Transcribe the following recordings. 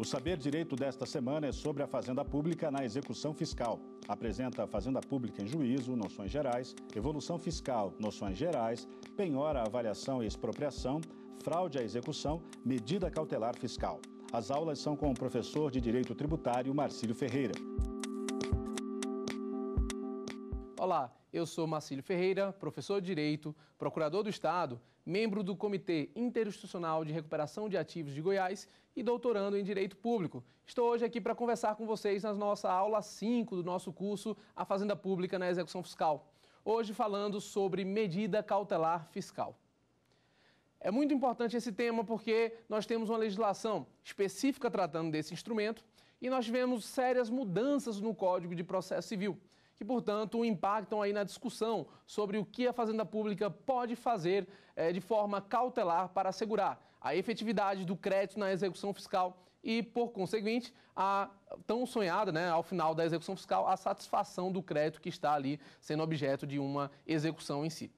O saber direito desta semana é sobre a fazenda pública na execução fiscal. Apresenta a fazenda pública em juízo, noções gerais, evolução fiscal, noções gerais, penhora, avaliação e expropriação, fraude à execução, medida cautelar fiscal. As aulas são com o professor de Direito Tributário Marcílio Ferreira. Olá, eu sou Marcílio Ferreira, professor de Direito, procurador do Estado, membro do Comitê Interinstitucional de Recuperação de Ativos de Goiás e doutorando em Direito Público. Estou hoje aqui para conversar com vocês na nossa aula 5 do nosso curso A Fazenda Pública na Execução Fiscal. Hoje falando sobre medida cautelar fiscal. É muito importante esse tema porque nós temos uma legislação específica tratando desse instrumento e nós tivemos sérias mudanças no Código de Processo Civil que, portanto, impactam aí na discussão sobre o que a Fazenda Pública pode fazer eh, de forma cautelar para assegurar a efetividade do crédito na execução fiscal e, por conseguinte, a tão sonhada, né, ao final da execução fiscal, a satisfação do crédito que está ali sendo objeto de uma execução em si.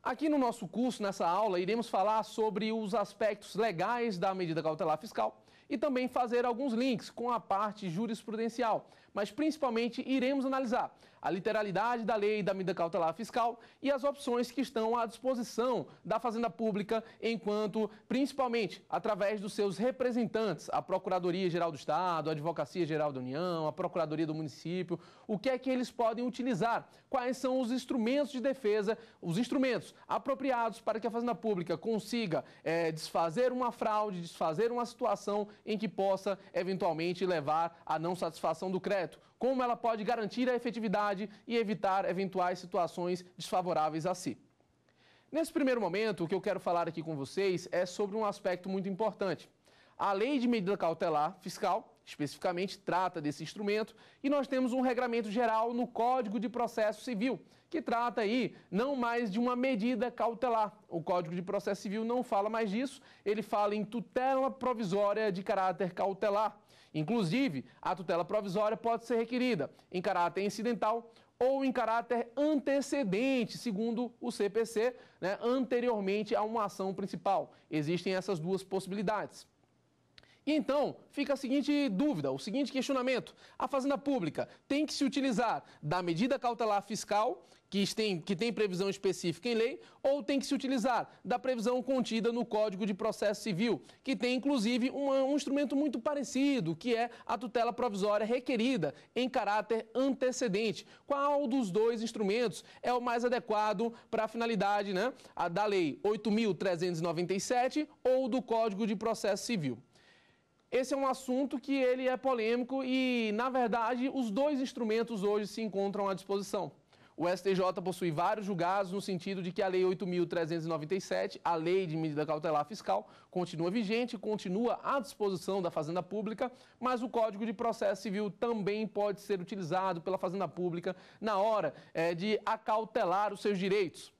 Aqui no nosso curso, nessa aula, iremos falar sobre os aspectos legais da medida cautelar fiscal e também fazer alguns links com a parte jurisprudencial, mas principalmente iremos analisar a literalidade da lei da medida cautelar fiscal e as opções que estão à disposição da Fazenda Pública, enquanto, principalmente, através dos seus representantes, a Procuradoria-Geral do Estado, a Advocacia-Geral da União, a Procuradoria do Município, o que é que eles podem utilizar, quais são os instrumentos de defesa, os instrumentos apropriados para que a Fazenda Pública consiga é, desfazer uma fraude, desfazer uma situação em que possa, eventualmente, levar à não satisfação do crédito como ela pode garantir a efetividade e evitar eventuais situações desfavoráveis a si. Nesse primeiro momento, o que eu quero falar aqui com vocês é sobre um aspecto muito importante. A Lei de Medida Cautelar Fiscal, especificamente, trata desse instrumento e nós temos um regramento geral no Código de Processo Civil, que trata aí não mais de uma medida cautelar. O Código de Processo Civil não fala mais disso, ele fala em tutela provisória de caráter cautelar. Inclusive, a tutela provisória pode ser requerida em caráter incidental ou em caráter antecedente, segundo o CPC, né, anteriormente a uma ação principal. Existem essas duas possibilidades. E então, fica a seguinte dúvida, o seguinte questionamento: a Fazenda Pública tem que se utilizar da medida cautelar fiscal que tem, que tem previsão específica em lei, ou tem que se utilizar da previsão contida no Código de Processo Civil, que tem inclusive uma, um instrumento muito parecido, que é a tutela provisória requerida em caráter antecedente. Qual dos dois instrumentos é o mais adequado para a finalidade né, a da Lei 8.397 ou do Código de Processo Civil? Esse é um assunto que ele é polêmico e, na verdade, os dois instrumentos hoje se encontram à disposição. O STJ possui vários julgados no sentido de que a Lei 8.397, a Lei de Medida Cautelar Fiscal, continua vigente, continua à disposição da Fazenda Pública, mas o Código de Processo Civil também pode ser utilizado pela Fazenda Pública na hora é, de acautelar os seus direitos.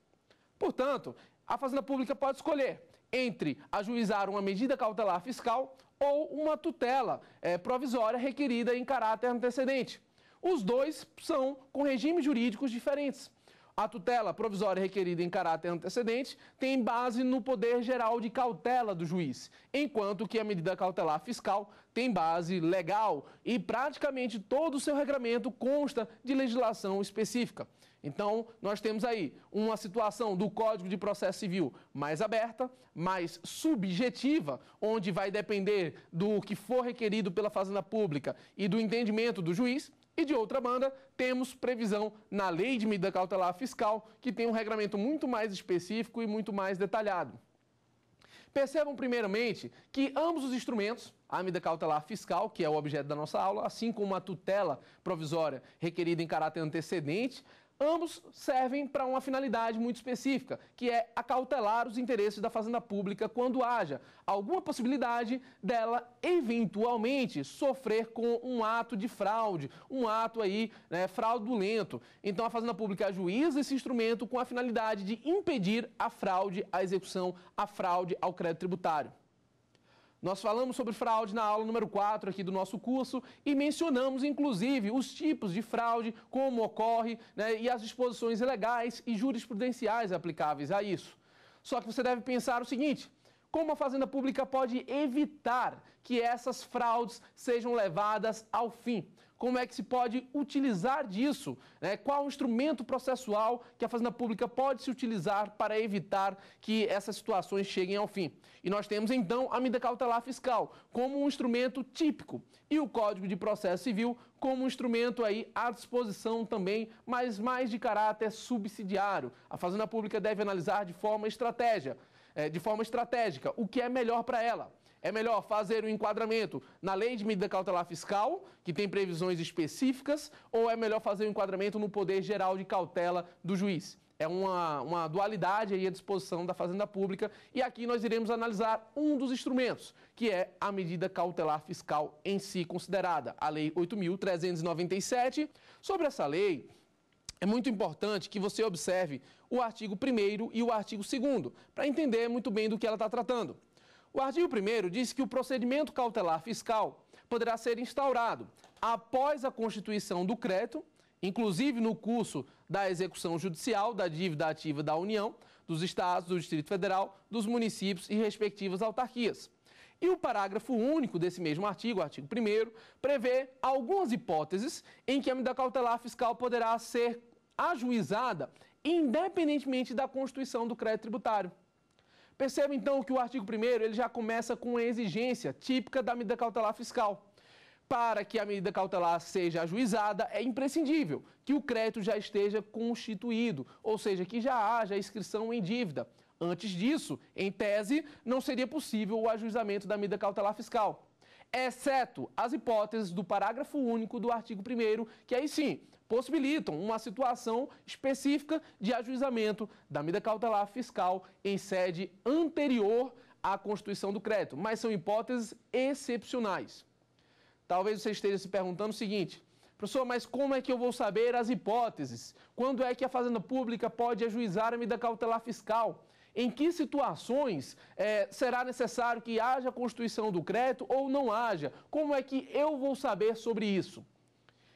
Portanto, a Fazenda Pública pode escolher entre ajuizar uma medida cautelar fiscal ou uma tutela é, provisória requerida em caráter antecedente. Os dois são com regimes jurídicos diferentes. A tutela provisória requerida em caráter antecedente tem base no poder geral de cautela do juiz, enquanto que a medida cautelar fiscal tem base legal e praticamente todo o seu regramento consta de legislação específica. Então, nós temos aí uma situação do Código de Processo Civil mais aberta, mais subjetiva, onde vai depender do que for requerido pela Fazenda Pública e do entendimento do juiz e de outra banda, temos previsão na Lei de Medida Cautelar Fiscal, que tem um regramento muito mais específico e muito mais detalhado. Percebam, primeiramente, que ambos os instrumentos, a medida cautelar fiscal, que é o objeto da nossa aula, assim como a tutela provisória requerida em caráter antecedente, Ambos servem para uma finalidade muito específica, que é acautelar os interesses da fazenda pública quando haja alguma possibilidade dela eventualmente sofrer com um ato de fraude, um ato aí né, fraudulento. Então a fazenda pública ajuiza esse instrumento com a finalidade de impedir a fraude, a execução, a fraude ao crédito tributário. Nós falamos sobre fraude na aula número 4 aqui do nosso curso e mencionamos, inclusive, os tipos de fraude, como ocorre né, e as disposições legais e jurisprudenciais aplicáveis a isso. Só que você deve pensar o seguinte: como a Fazenda Pública pode evitar que essas fraudes sejam levadas ao fim? como é que se pode utilizar disso, né? qual o instrumento processual que a Fazenda Pública pode se utilizar para evitar que essas situações cheguem ao fim. E nós temos então a medida cautelar fiscal como um instrumento típico e o Código de Processo Civil como um instrumento aí à disposição também, mas mais de caráter subsidiário. A Fazenda Pública deve analisar de forma estratégia, eh, de forma estratégica, o que é melhor para ela é melhor fazer o um enquadramento na lei de medida cautelar fiscal, que tem previsões específicas, ou é melhor fazer o um enquadramento no poder geral de cautela do juiz? É uma, uma dualidade aí à disposição da Fazenda Pública e aqui nós iremos analisar um dos instrumentos, que é a medida cautelar fiscal em si considerada, a Lei 8.397. Sobre essa lei, é muito importante que você observe o artigo 1 e o artigo 2 para entender muito bem do que ela está tratando. O artigo 1 diz que o procedimento cautelar fiscal poderá ser instaurado após a constituição do crédito, inclusive no curso da execução judicial da dívida ativa da União, dos Estados, do Distrito Federal, dos municípios e respectivas autarquias. E o parágrafo único desse mesmo artigo, artigo 1, prevê algumas hipóteses em que a medida cautelar fiscal poderá ser ajuizada independentemente da constituição do crédito tributário. Perceba então que o artigo 1 ele já começa com uma exigência típica da medida cautelar fiscal. Para que a medida cautelar seja ajuizada, é imprescindível que o crédito já esteja constituído, ou seja, que já haja inscrição em dívida. Antes disso, em tese, não seria possível o ajuizamento da medida cautelar fiscal exceto as hipóteses do parágrafo único do artigo 1 que aí sim possibilitam uma situação específica de ajuizamento da medida cautelar fiscal em sede anterior à constituição do crédito, mas são hipóteses excepcionais. Talvez você esteja se perguntando o seguinte: Professor, mas como é que eu vou saber as hipóteses? Quando é que a Fazenda Pública pode ajuizar a medida cautelar fiscal? Em que situações é, será necessário que haja constituição do crédito ou não haja? Como é que eu vou saber sobre isso?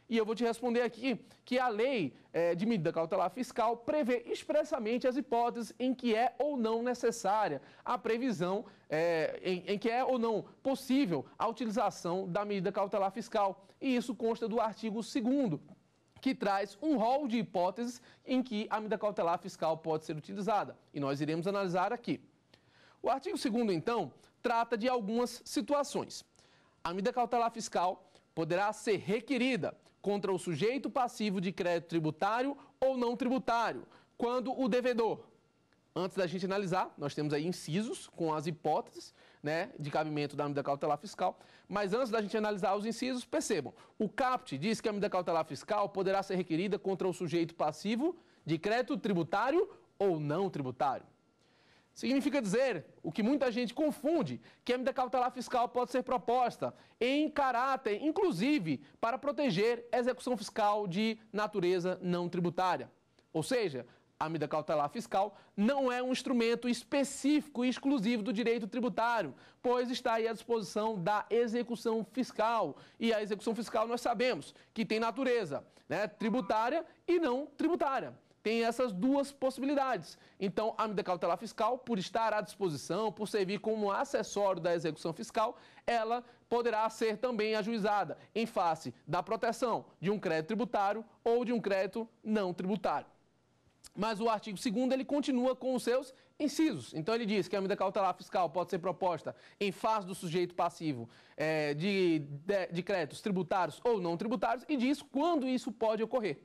E eu vou te responder aqui que a lei é, de medida cautelar fiscal prevê expressamente as hipóteses em que é ou não necessária a previsão, é, em, em, que é ou não possível a utilização da medida cautelar fiscal. E isso consta do artigo 2 que traz um rol de hipóteses em que a medida cautelar fiscal pode ser utilizada. E nós iremos analisar aqui. O artigo 2 então, trata de algumas situações. A medida cautelar fiscal poderá ser requerida contra o sujeito passivo de crédito tributário ou não tributário, quando o devedor. Antes da gente analisar, nós temos aí incisos com as hipóteses né, de cabimento da medida cautelar fiscal, mas antes da gente analisar os incisos, percebam, o CAPT diz que a medida cautelar fiscal poderá ser requerida contra o sujeito passivo de crédito tributário ou não tributário. Significa dizer, o que muita gente confunde, que a medida cautelar fiscal pode ser proposta em caráter, inclusive, para proteger execução fiscal de natureza não tributária. Ou seja, a medida cautelar fiscal não é um instrumento específico e exclusivo do direito tributário, pois está aí à disposição da execução fiscal. E a execução fiscal nós sabemos que tem natureza né, tributária e não tributária tem essas duas possibilidades. Então, a medida cautelar fiscal, por estar à disposição, por servir como acessório da execução fiscal, ela poderá ser também ajuizada em face da proteção de um crédito tributário ou de um crédito não tributário. Mas o artigo 2 ele continua com os seus incisos. Então ele diz que a medida cautelar fiscal pode ser proposta em face do sujeito passivo é, de, de, de créditos tributários ou não tributários e diz quando isso pode ocorrer.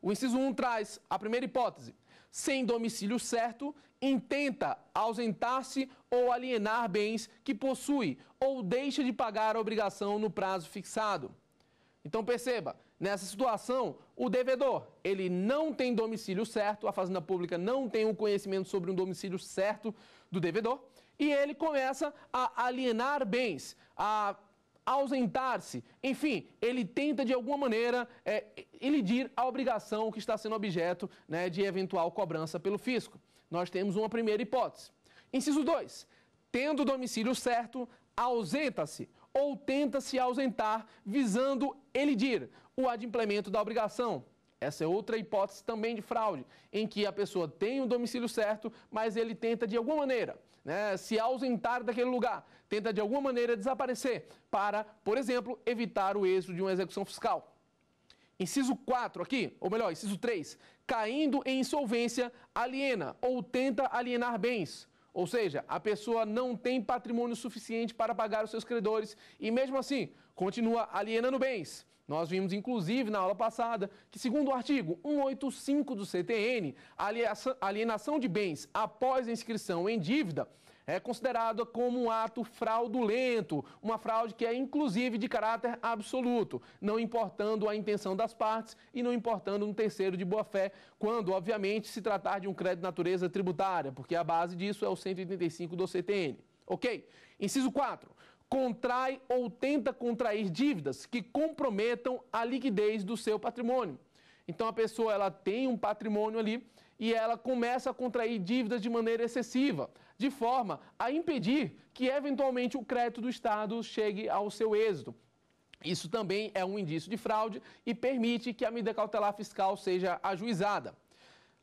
O inciso 1 traz a primeira hipótese. Sem domicílio certo, intenta ausentar-se ou alienar bens que possui ou deixa de pagar a obrigação no prazo fixado. Então perceba, nessa situação, o devedor, ele não tem domicílio certo, a Fazenda Pública não tem o um conhecimento sobre um domicílio certo do devedor, e ele começa a alienar bens, a ausentar-se. Enfim, ele tenta de alguma maneira é, elidir a obrigação que está sendo objeto né, de eventual cobrança pelo fisco. Nós temos uma primeira hipótese. Inciso 2. Tendo o domicílio certo, ausenta-se ou tenta se ausentar visando elidir o adimplemento da obrigação. Essa é outra hipótese também de fraude, em que a pessoa tem o domicílio certo, mas ele tenta de alguma maneira né, se ausentar daquele lugar, tenta de alguma maneira desaparecer para, por exemplo, evitar o êxito de uma execução fiscal. Inciso 4 aqui, ou melhor, inciso 3, caindo em insolvência, aliena ou tenta alienar bens. Ou seja, a pessoa não tem patrimônio suficiente para pagar os seus credores e, mesmo assim, continua alienando bens. Nós vimos, inclusive, na aula passada, que, segundo o artigo 185 do CTN, alienação de bens após inscrição em dívida é considerada como um ato fraudulento, uma fraude que é inclusive de caráter absoluto, não importando a intenção das partes e não importando um terceiro de boa-fé, quando, obviamente, se tratar de um crédito de natureza tributária, porque a base disso é o 185 do CTN. Ok? Inciso 4 contrai ou tenta contrair dívidas que comprometam a liquidez do seu patrimônio. Então a pessoa ela tem um patrimônio ali e ela começa a contrair dívidas de maneira excessiva, de forma a impedir que eventualmente o crédito do Estado chegue ao seu êxito. Isso também é um indício de fraude e permite que a medida cautelar fiscal seja ajuizada.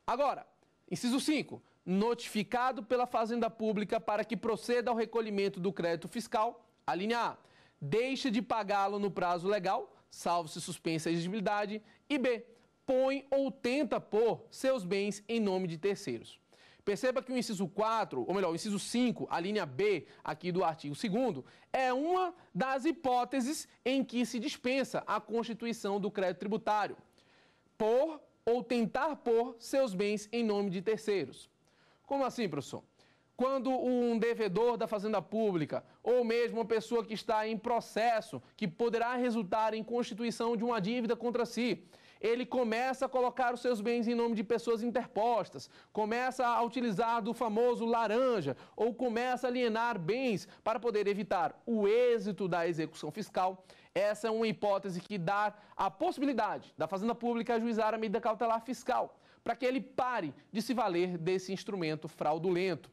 Agora, inciso 5, notificado pela Fazenda Pública para que proceda ao recolhimento do crédito fiscal a linha A, deixa de pagá-lo no prazo legal, salvo se suspensa a exigibilidade. E B, põe ou tenta pôr seus bens em nome de terceiros. Perceba que o inciso 4, ou melhor, o inciso 5, a linha B aqui do artigo 2 é uma das hipóteses em que se dispensa a constituição do crédito tributário. Pôr ou tentar pôr seus bens em nome de terceiros. Como assim, professor? quando um devedor da fazenda pública ou mesmo uma pessoa que está em processo que poderá resultar em constituição de uma dívida contra si, ele começa a colocar os seus bens em nome de pessoas interpostas, começa a utilizar do famoso laranja ou começa a alienar bens para poder evitar o êxito da execução fiscal. Essa é uma hipótese que dá a possibilidade da Fazenda Pública ajuizar a medida cautelar fiscal para que ele pare de se valer desse instrumento fraudulento.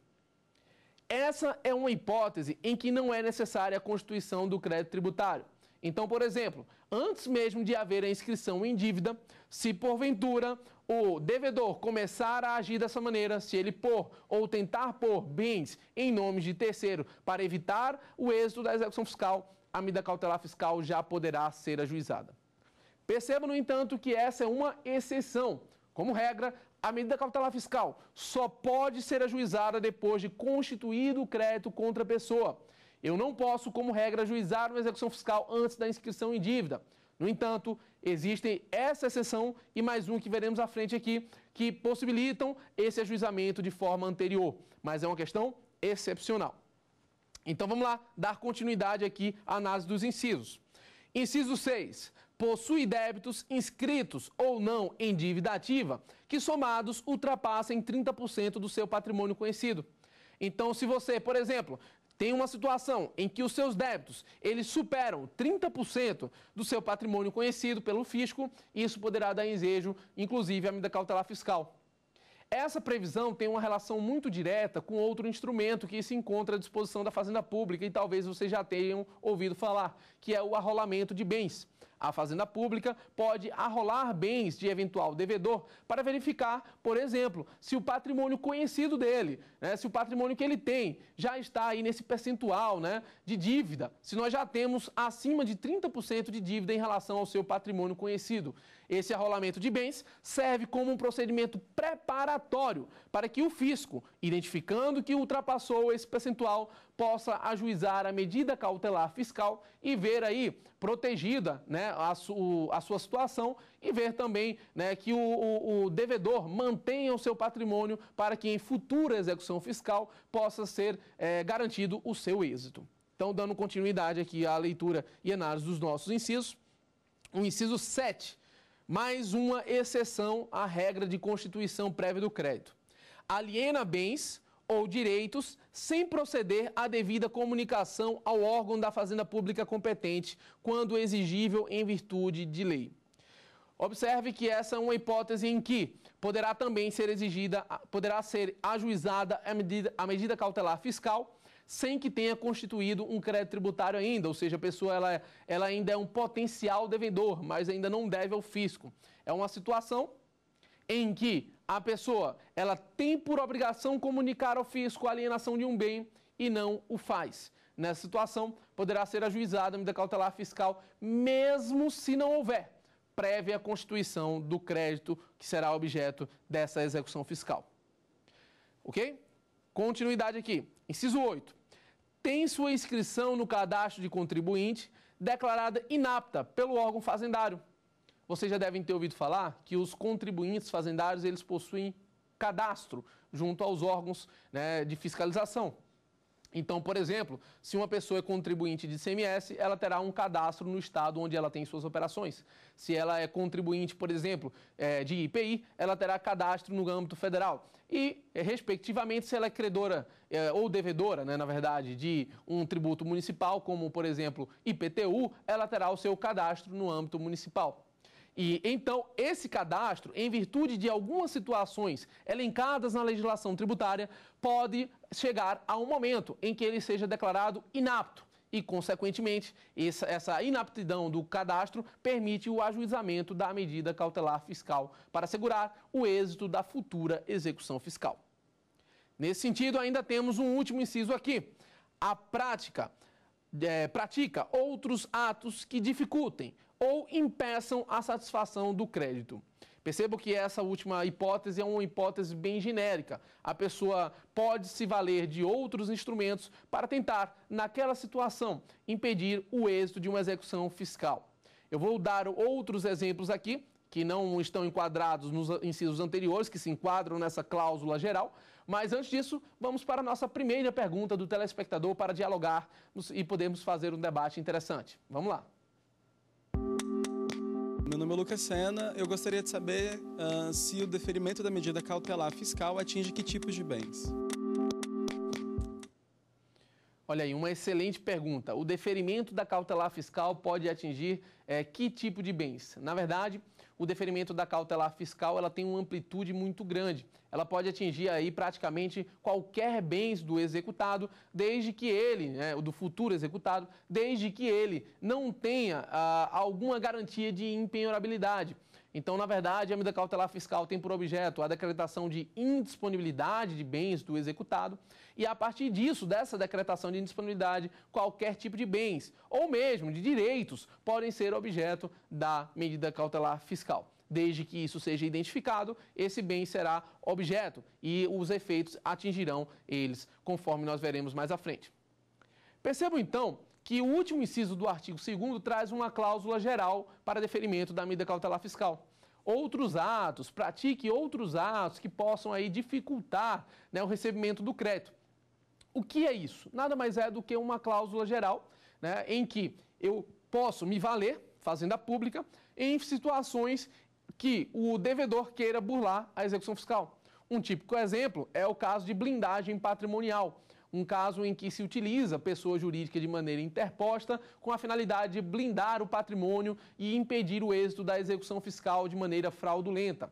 Essa é uma hipótese em que não é necessária a constituição do crédito tributário. Então, por exemplo, antes mesmo de haver a inscrição em dívida, se porventura o devedor começar a agir dessa maneira, se ele pôr ou tentar pôr bens em nome de terceiro para evitar o êxito da execução fiscal, a medida cautelar fiscal já poderá ser ajuizada. Perceba, no entanto, que essa é uma exceção. Como regra, a medida cautelar fiscal só pode ser ajuizada depois de constituído o crédito contra a pessoa. Eu não posso, como regra, ajuizar uma execução fiscal antes da inscrição em dívida. No entanto, existem essa exceção e mais um que veremos à frente aqui, que possibilitam esse ajuizamento de forma anterior, mas é uma questão excepcional. Então vamos lá, dar continuidade aqui à análise dos incisos. Inciso 6 possui débitos inscritos ou não em dívida ativa que somados ultrapassem 30% do seu patrimônio conhecido. Então, se você, por exemplo, tem uma situação em que os seus débitos eles superam 30% do seu patrimônio conhecido pelo fisco, isso poderá dar ensejo, inclusive, à medida cautelar fiscal. Essa previsão tem uma relação muito direta com outro instrumento que se encontra à disposição da Fazenda Pública e talvez vocês já tenham ouvido falar, que é o arrolamento de bens. A Fazenda Pública pode arrolar bens de eventual devedor para verificar, por exemplo, se o patrimônio conhecido dele, né, se o patrimônio que ele tem já está aí nesse percentual né, de dívida, se nós já temos acima de 30% de dívida em relação ao seu patrimônio conhecido. Esse arrolamento de bens serve como um procedimento preparatório para que o fisco, identificando que ultrapassou esse percentual, possa ajuizar a medida cautelar fiscal e ver aí protegida né, a, su, a sua situação e ver também né, que o, o, o devedor mantenha o seu patrimônio para que em futura execução fiscal possa ser é, garantido o seu êxito. Então, dando continuidade aqui à leitura e análise dos nossos incisos, o inciso 7, mais uma exceção à regra de constituição prévia do crédito. Aliena bens ou direitos sem proceder à devida comunicação ao órgão da Fazenda Pública competente, quando exigível em virtude de lei. Observe que essa é uma hipótese em que poderá também ser exigida, poderá ser ajuizada a medida, a medida cautelar fiscal sem que tenha constituído um crédito tributário ainda, ou seja, a pessoa ela, ela ainda é um potencial devedor, mas ainda não deve ao fisco. É uma situação em que a pessoa ela tem por obrigação comunicar ao fisco a alienação de um bem e não o faz. Nessa situação, poderá ser ajuizada a medida cautelar fiscal, mesmo se não houver prévia constituição do crédito que será objeto dessa execução fiscal. Ok? Continuidade aqui. Inciso 8. Tem sua inscrição no cadastro de contribuinte declarada inapta pelo órgão fazendário vocês já devem ter ouvido falar que os contribuintes fazendários eles possuem cadastro junto aos órgãos né, de fiscalização. Então, por exemplo, se uma pessoa é contribuinte de Cms, ela terá um cadastro no estado onde ela tem suas operações. Se ela é contribuinte, por exemplo, é, de IPI, ela terá cadastro no âmbito federal. E, respectivamente, se ela é credora é, ou devedora, né, na verdade, de um tributo municipal, como, por exemplo, IPTU, ela terá o seu cadastro no âmbito municipal. E então esse cadastro, em virtude de algumas situações elencadas na legislação tributária, pode chegar a um momento em que ele seja declarado inapto e, consequentemente, essa inaptidão do cadastro permite o ajuizamento da medida cautelar fiscal para assegurar o êxito da futura execução fiscal. Nesse sentido, ainda temos um último inciso aqui. A prática é, pratica outros atos que dificultem ou impeçam a satisfação do crédito. Percebo que essa última hipótese é uma hipótese bem genérica. A pessoa pode se valer de outros instrumentos para tentar, naquela situação, impedir o êxito de uma execução fiscal. Eu vou dar outros exemplos aqui que não estão enquadrados nos incisos anteriores, que se enquadram nessa cláusula geral. Mas antes disso, vamos para a nossa primeira pergunta do telespectador para dialogar e podermos fazer um debate interessante. Vamos lá. Meu nome é Lucas Sena. Eu gostaria de saber uh, se o deferimento da medida cautelar fiscal atinge que tipos de bens. Olha aí, uma excelente pergunta. O deferimento da cautelar fiscal pode atingir é, que tipo de bens? Na verdade, o deferimento da cautelar fiscal ela tem uma amplitude muito grande. Ela pode atingir aí praticamente qualquer bens do executado, desde que ele, né, do futuro executado, desde que ele não tenha ah, alguma garantia de empenhorabilidade. Então, na verdade, a medida cautelar fiscal tem por objeto a decretação de indisponibilidade de bens do executado e, a partir disso, dessa decretação de indisponibilidade, qualquer tipo de bens ou mesmo de direitos podem ser objeto da medida cautelar fiscal. Desde que isso seja identificado, esse bem será objeto e os efeitos atingirão eles, conforme nós veremos mais à frente. Percebam então que o último inciso do artigo 2 traz uma cláusula geral para deferimento da medida cautelar fiscal. Outros atos, pratique outros atos que possam aí dificultar né, o recebimento do crédito. O que é isso? Nada mais é do que uma cláusula geral né, em que eu posso me valer, fazenda pública, em situações que o devedor queira burlar a execução fiscal. Um típico exemplo é o caso de blindagem patrimonial um caso em que se utiliza pessoa jurídica de maneira interposta com a finalidade de blindar o patrimônio e impedir o êxito da execução fiscal de maneira fraudulenta.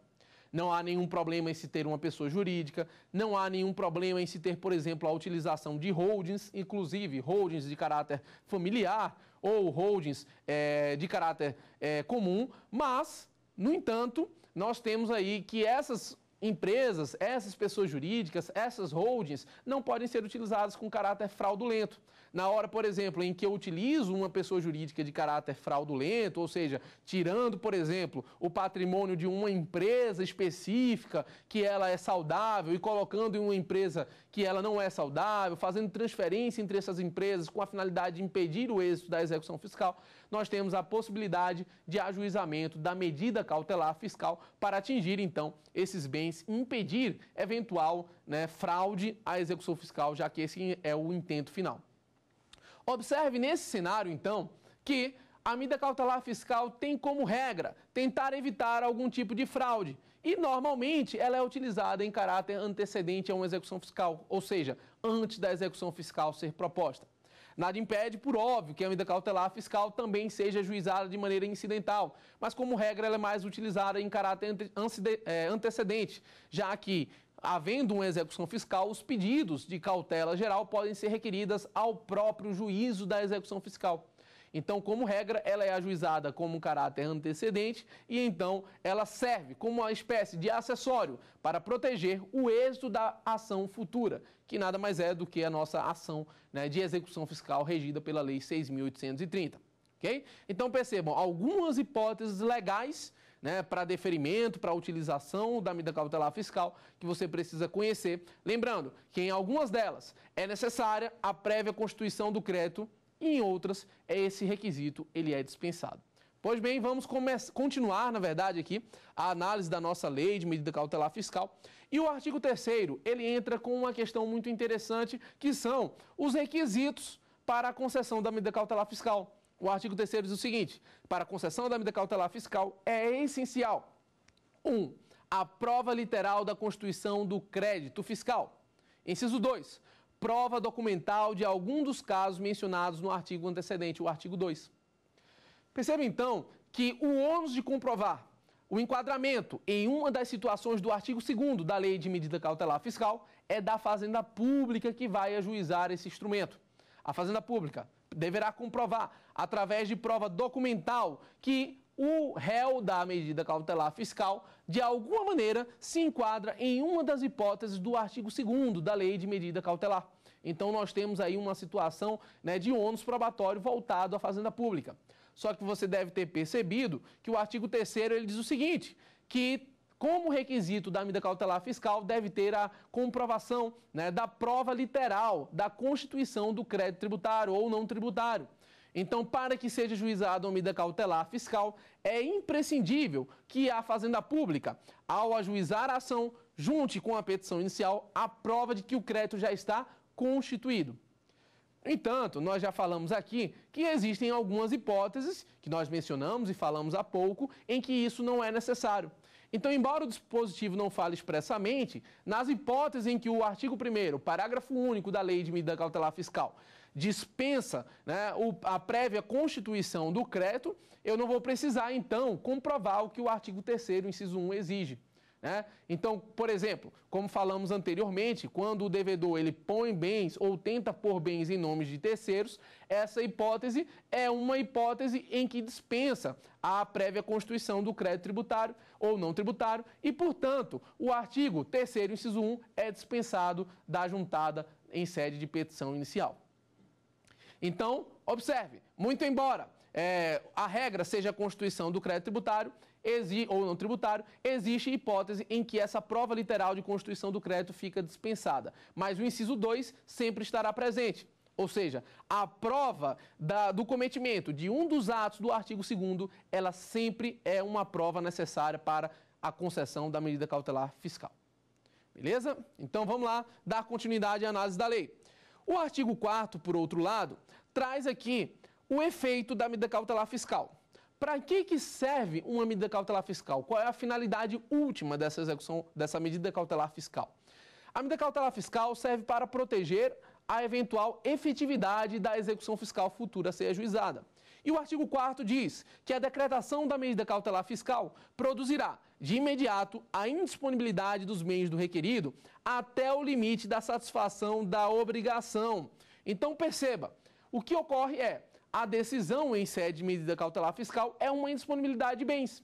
Não há nenhum problema em se ter uma pessoa jurídica, não há nenhum problema em se ter, por exemplo, a utilização de holdings, inclusive holdings de caráter familiar ou holdings é, de caráter é, comum, mas, no entanto, nós temos aí que essas empresas, essas pessoas jurídicas, essas holdings não podem ser utilizadas com caráter fraudulento. Na hora, por exemplo, em que eu utilizo uma pessoa jurídica de caráter fraudulento, ou seja, tirando, por exemplo, o patrimônio de uma empresa específica que ela é saudável e colocando em uma empresa que ela não é saudável, fazendo transferência entre essas empresas com a finalidade de impedir o êxito da execução fiscal, nós temos a possibilidade de ajuizamento da medida cautelar fiscal para atingir, então, esses bens e impedir eventual né, fraude à execução fiscal, já que esse é o intento final. Observe nesse cenário, então, que a medida cautelar fiscal tem como regra tentar evitar algum tipo de fraude. E normalmente ela é utilizada em caráter antecedente a uma execução fiscal, ou seja, antes da execução fiscal ser proposta. Nada impede, por óbvio, que a medida cautelar fiscal também seja juizada de maneira incidental, mas como regra ela é mais utilizada em caráter eh, antecedente, já que Havendo uma execução fiscal, os pedidos de cautela geral podem ser requeridas ao próprio juízo da execução fiscal. Então, como regra, ela é ajuizada como um caráter antecedente e então ela serve como uma espécie de acessório para proteger o êxito da ação futura, que nada mais é do que a nossa ação né, de execução fiscal regida pela Lei 6.830. Okay? Então percebam, algumas hipóteses legais né, para deferimento, para utilização da medida cautelar fiscal que você precisa conhecer. Lembrando que em algumas delas é necessária a prévia constituição do crédito e em outras é esse requisito ele é dispensado. Pois bem, vamos continuar, na verdade, aqui a análise da nossa lei de medida cautelar fiscal. E o artigo 3 ele entra com uma questão muito interessante, que são os requisitos para a concessão da medida cautelar fiscal. O artigo 3 diz o seguinte: para a concessão da medida cautelar fiscal é essencial 1. Um, a prova literal da constituição do crédito fiscal. Inciso 2. Prova documental de algum dos casos mencionados no artigo antecedente, o artigo 2. Perceba então que o ônus de comprovar o enquadramento em uma das situações do artigo 2 da Lei de Medida Cautelar Fiscal é da Fazenda Pública que vai ajuizar esse instrumento. A Fazenda Pública deverá comprovar através de prova documental que o réu da medida cautelar fiscal, de alguma maneira, se enquadra em uma das hipóteses do artigo 2 da Lei de Medida Cautelar. Então, nós temos aí uma situação né, de ônus probatório voltado à Fazenda Pública. Só que você deve ter percebido que o artigo 3 ele diz o seguinte, que como requisito da medida cautelar fiscal deve ter a comprovação né, da prova literal da constituição do crédito tributário ou não tributário. Então, para que seja juizada uma medida cautelar fiscal, é imprescindível que a Fazenda Pública, ao ajuizar a ação, junte com a petição inicial a prova de que o crédito já está constituído. No entanto, nós já falamos aqui que existem algumas hipóteses, que nós mencionamos e falamos há pouco, em que isso não é necessário. Então, embora o dispositivo não fale expressamente, nas hipóteses em que o artigo 1, parágrafo único da Lei de Medida Cautelar Fiscal dispensa né, o, a prévia constituição do crédito, eu não vou precisar, então, comprovar o que o artigo 3 inciso 1 exige. Né? Então, por exemplo, como falamos anteriormente, quando o devedor ele põe bens ou tenta pôr bens em nomes de terceiros, essa hipótese é uma hipótese em que dispensa a prévia constituição do crédito tributário ou não tributário e, portanto, o artigo 3 inciso 1 é dispensado da juntada em sede de petição inicial. Então, observe, muito embora é, a regra seja a constituição do crédito tributário ou não tributário, existe hipótese em que essa prova literal de constituição do crédito fica dispensada. Mas o inciso 2 sempre estará presente. Ou seja, a prova da, do cometimento de um dos atos do artigo 2 ela sempre é uma prova necessária para a concessão da medida cautelar fiscal. Beleza? Então vamos lá dar continuidade à análise da lei. O artigo 4 por outro lado, traz aqui o efeito da medida cautelar fiscal. Para que, que serve uma medida cautelar fiscal? Qual é a finalidade última dessa execução dessa medida cautelar fiscal? A medida cautelar fiscal serve para proteger a eventual efetividade da execução fiscal futura a ser ajuizada. E o artigo 4 diz que a decretação da medida cautelar fiscal produzirá de imediato a indisponibilidade dos bens do requerido até o limite da satisfação da obrigação. Então perceba, o que ocorre é a decisão em sede de medida cautelar fiscal é uma indisponibilidade de bens.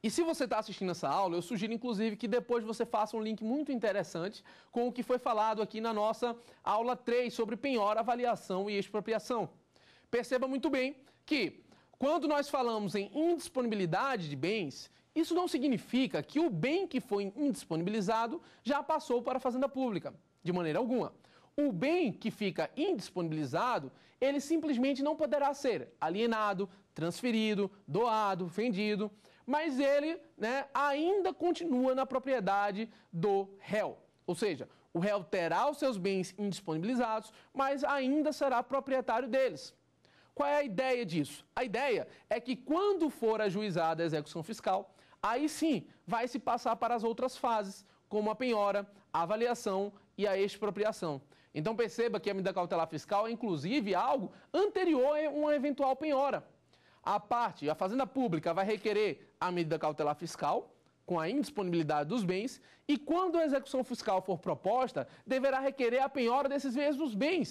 E se você está assistindo essa aula, eu sugiro inclusive que depois você faça um link muito interessante com o que foi falado aqui na nossa aula 3 sobre penhora, avaliação e expropriação. Perceba muito bem que quando nós falamos em indisponibilidade de bens, isso não significa que o bem que foi indisponibilizado já passou para a fazenda pública, de maneira alguma. O bem que fica indisponibilizado, ele simplesmente não poderá ser alienado, transferido, doado, vendido, mas ele né, ainda continua na propriedade do réu. Ou seja, o réu terá os seus bens indisponibilizados, mas ainda será proprietário deles. Qual é a ideia disso? A ideia é que quando for ajuizada a execução fiscal, Aí sim, vai se passar para as outras fases, como a penhora, a avaliação e a expropriação. Então perceba que a medida cautelar fiscal é inclusive algo anterior a uma eventual penhora. A parte, a fazenda pública vai requerer a medida cautelar fiscal com a indisponibilidade dos bens e quando a execução fiscal for proposta, deverá requerer a penhora desses mesmos bens.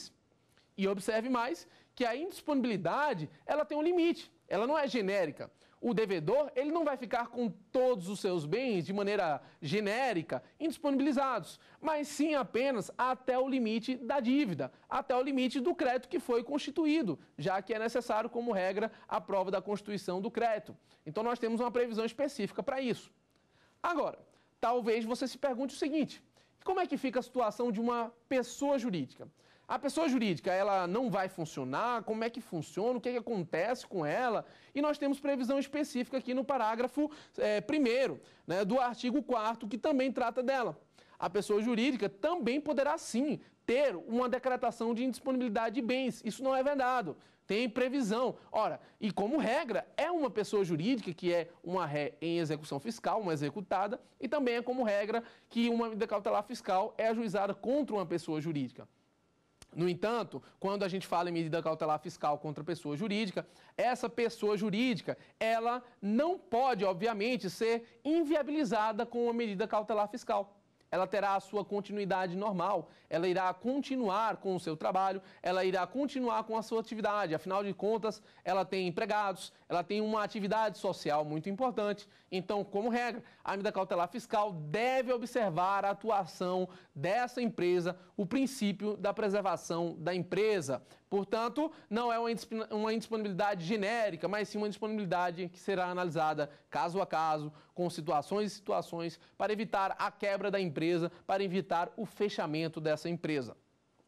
E observe mais que a indisponibilidade, ela tem um limite, ela não é genérica o devedor ele não vai ficar com todos os seus bens de maneira genérica indisponibilizados, mas sim apenas até o limite da dívida, até o limite do crédito que foi constituído, já que é necessário, como regra, a prova da constituição do crédito. Então nós temos uma previsão específica para isso. Agora, talvez você se pergunte o seguinte: como é que fica a situação de uma pessoa jurídica? A pessoa jurídica, ela não vai funcionar? Como é que funciona? O que, é que acontece com ela? E nós temos previsão específica aqui no parágrafo 1 é, né, do artigo 4 que também trata dela. A pessoa jurídica também poderá sim ter uma decretação de indisponibilidade de bens. Isso não é vedado. Tem previsão. Ora, e como regra, é uma pessoa jurídica que é uma ré em execução fiscal, uma executada, e também é como regra que uma medida cautelar fiscal é ajuizada contra uma pessoa jurídica. No entanto, quando a gente fala em medida cautelar fiscal contra pessoa jurídica, essa pessoa jurídica, ela não pode, obviamente, ser inviabilizada com uma medida cautelar fiscal ela terá a sua continuidade normal, ela irá continuar com o seu trabalho, ela irá continuar com a sua atividade. Afinal de contas, ela tem empregados, ela tem uma atividade social muito importante. Então, como regra, a medida cautelar fiscal deve observar a atuação dessa empresa, o princípio da preservação da empresa. Portanto, não é uma indisponibilidade genérica, mas sim uma disponibilidade que será analisada caso a caso, com situações e situações para evitar a quebra da empresa, para evitar o fechamento dessa empresa.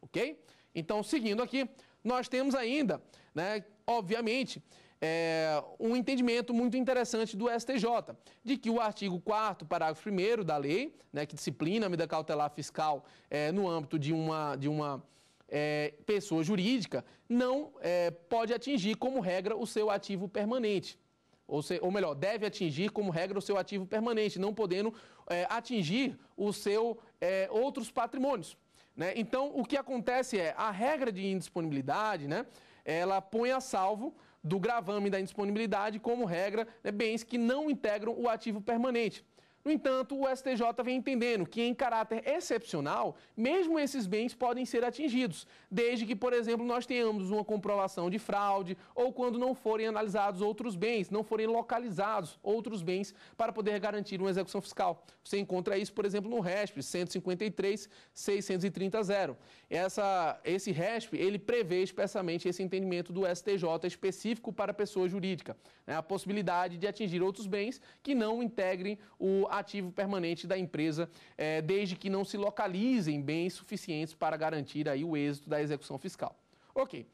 Ok? Então, seguindo aqui, nós temos ainda, né, obviamente, é, um entendimento muito interessante do STJ, de que o artigo 4 parágrafo 1 da lei, né, que disciplina a medida cautelar fiscal é, no âmbito de uma, de uma é, pessoa jurídica, não é, pode atingir como regra o seu ativo permanente. Ou, se, ou melhor, deve atingir como regra o seu ativo permanente, não podendo é, atingir os seus é, eh, outros patrimônios. Né? Então, o que acontece é, a regra de indisponibilidade, né, ela põe a salvo do gravame da indisponibilidade como regra né, bens que não integram o ativo permanente. No entanto, o STJ vem entendendo que, em caráter excepcional, mesmo esses bens podem ser atingidos, desde que, por exemplo, nós tenhamos uma comprovação de fraude ou quando não forem analisados outros bens, não forem localizados outros bens para poder garantir uma execução fiscal. Você encontra isso, por exemplo, no RESP 153 630 0 essa, esse RESP ele prevê expressamente esse entendimento do STJ específico para a pessoa jurídica, né? a possibilidade de atingir outros bens que não integrem o ativo permanente da empresa, eh, desde que não se localizem bens suficientes para garantir aí o êxito da execução fiscal. Ok.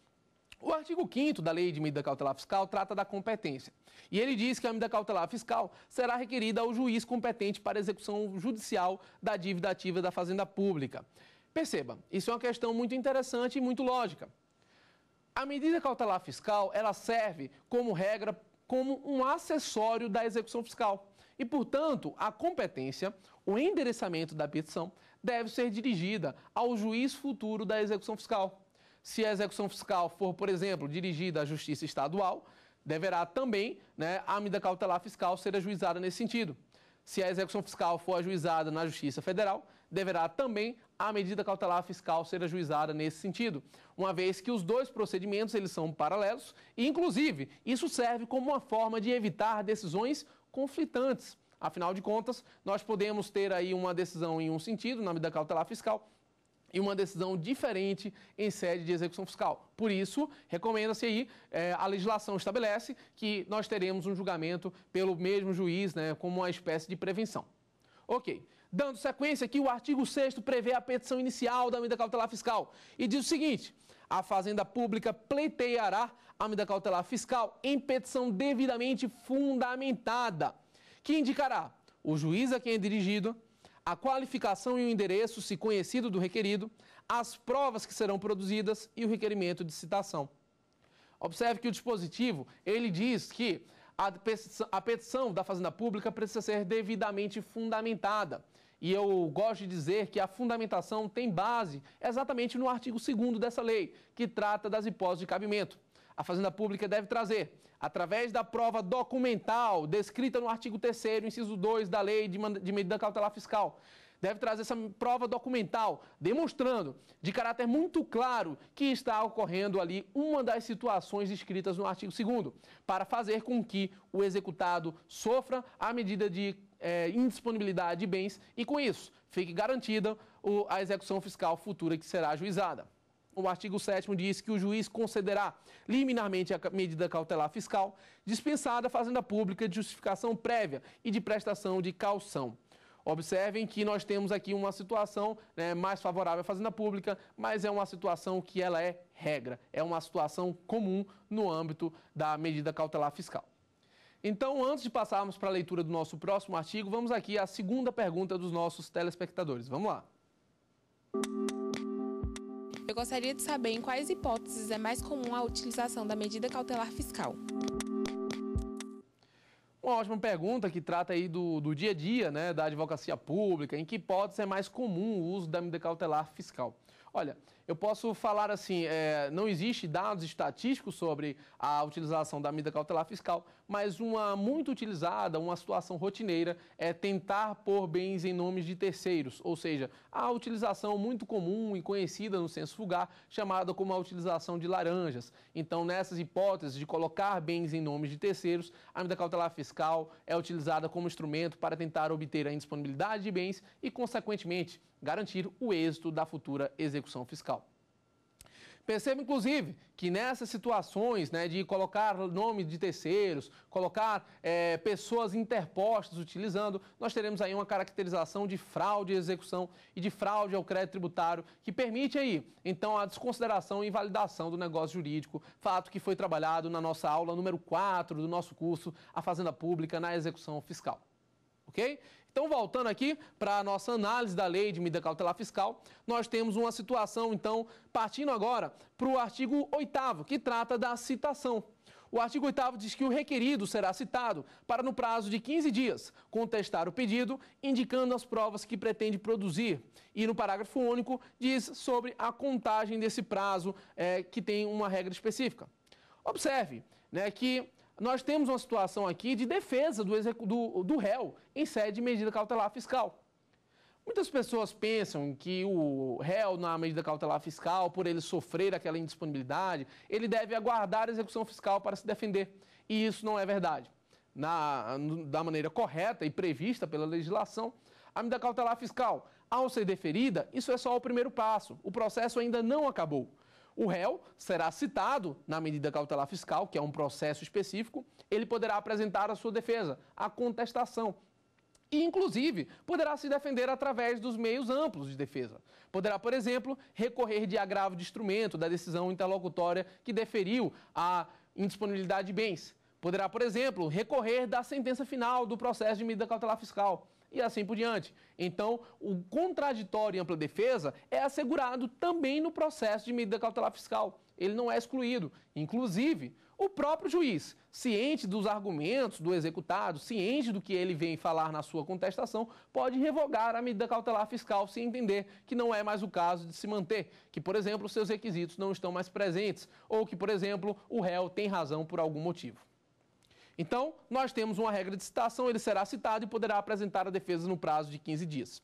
O artigo 5 da Lei de Medida Cautelar Fiscal trata da competência. E ele diz que a medida cautelar fiscal será requerida ao juiz competente para execução judicial da dívida ativa da Fazenda Pública. Perceba, isso é uma questão muito interessante e muito lógica. A medida cautelar fiscal, ela serve como regra, como um acessório da execução fiscal. E, portanto, a competência, o endereçamento da petição, deve ser dirigida ao juiz futuro da execução fiscal. Se a execução fiscal for, por exemplo, dirigida à Justiça Estadual, deverá também né, a medida cautelar fiscal ser ajuizada nesse sentido. Se a execução fiscal for ajuizada na Justiça Federal, deverá também a medida cautelar fiscal ser ajuizada nesse sentido, uma vez que os dois procedimentos eles são paralelos e, inclusive, isso serve como uma forma de evitar decisões conflitantes. Afinal de contas, nós podemos ter aí uma decisão em um sentido, na medida cautelar fiscal, e uma decisão diferente em sede de execução fiscal. Por isso, recomenda-se aí, eh, a legislação estabelece que nós teremos um julgamento pelo mesmo juiz, né, como uma espécie de prevenção. Ok. Dando sequência aqui, o artigo 6 prevê a petição inicial da medida cautelar fiscal e diz o seguinte: a Fazenda Pública pleiteará a medida cautelar fiscal em petição devidamente fundamentada, que indicará o juiz a quem é dirigido, a qualificação e o endereço, se conhecido do requerido, as provas que serão produzidas e o requerimento de citação. Observe que o dispositivo, ele diz que a petição, a petição da Fazenda Pública precisa ser devidamente fundamentada. E eu gosto de dizer que a fundamentação tem base exatamente no artigo 2 dessa lei, que trata das hipóteses de cabimento. A Fazenda Pública deve trazer, através da prova documental descrita no artigo 3, inciso 2 da Lei de Medida Cautelar Fiscal, deve trazer essa prova documental, demonstrando de caráter muito claro que está ocorrendo ali uma das situações descritas no artigo 2 para fazer com que o executado sofra a medida de é, indisponibilidade de bens e, com isso, fique garantida o, a execução fiscal futura que será ajuizada. O artigo 7 diz que o juiz concederá liminarmente a medida cautelar fiscal dispensada à fazenda pública de justificação prévia e de prestação de calção. Observem que nós temos aqui uma situação né, mais favorável à fazenda pública, mas é uma situação que ela é regra, é uma situação comum no âmbito da medida cautelar fiscal. Então, antes de passarmos para a leitura do nosso próximo artigo, vamos aqui à segunda pergunta dos nossos telespectadores. Vamos lá. Eu gostaria de saber em quais hipóteses é mais comum a utilização da medida cautelar fiscal. Uma ótima pergunta que trata aí do, do dia a dia, né, da advocacia pública, em que hipótese é mais comum o uso da medida cautelar fiscal. Olha, eu posso falar assim, é, não existe dados estatísticos sobre a utilização da medida cautelar fiscal, mas uma muito utilizada, uma situação rotineira é tentar pôr bens em nomes de terceiros, ou seja, a utilização muito comum e conhecida no senso vulgar, chamada como a utilização de laranjas. Então, nessas hipóteses de colocar bens em nomes de terceiros, a medida cautelar fiscal é utilizada como instrumento para tentar obter a indisponibilidade de bens e, consequentemente, garantir o êxito da futura execução fiscal. Perceba, inclusive, que nessas situações né, de colocar nomes de terceiros, colocar é, pessoas interpostas utilizando, nós teremos aí uma caracterização de fraude à execução e de fraude ao crédito tributário, que permite aí, então, a desconsideração e invalidação do negócio jurídico, fato que foi trabalhado na nossa aula número 4 do nosso curso A Fazenda Pública na Execução Fiscal ok? Então, voltando aqui para a nossa análise da lei de medida cautelar fiscal, nós temos uma situação, então, partindo agora para o artigo 8 que trata da citação. O artigo 8 diz que o requerido será citado para, no prazo de 15 dias, contestar o pedido, indicando as provas que pretende produzir. E no parágrafo único, diz sobre a contagem desse prazo, é, que tem uma regra específica. Observe né, que nós temos uma situação aqui de defesa do, do, do réu em sede de medida cautelar fiscal. Muitas pessoas pensam que o réu, na medida cautelar fiscal, por ele sofrer aquela indisponibilidade, ele deve aguardar a execução fiscal para se defender. E isso não é verdade. Na, da maneira correta e prevista pela legislação, a medida cautelar fiscal, ao ser deferida, isso é só o primeiro passo. O processo ainda não acabou. O réu será citado na medida cautelar fiscal, que é um processo específico, ele poderá apresentar a sua defesa, a contestação. E, inclusive, poderá se defender através dos meios amplos de defesa. Poderá, por exemplo, recorrer de agravo de instrumento da decisão interlocutória que deferiu a indisponibilidade de bens. Poderá, por exemplo, recorrer da sentença final do processo de medida cautelar fiscal e assim por diante. Então, o contraditório e ampla defesa é assegurado também no processo de medida cautelar fiscal. Ele não é excluído. Inclusive, o próprio juiz, ciente dos argumentos do executado, ciente do que ele vem falar na sua contestação, pode revogar a medida cautelar fiscal se entender que não é mais o caso de se manter, que, por exemplo, seus requisitos não estão mais presentes, ou que, por exemplo, o réu tem razão por algum motivo. Então, nós temos uma regra de citação, ele será citado e poderá apresentar a defesa no prazo de 15 dias.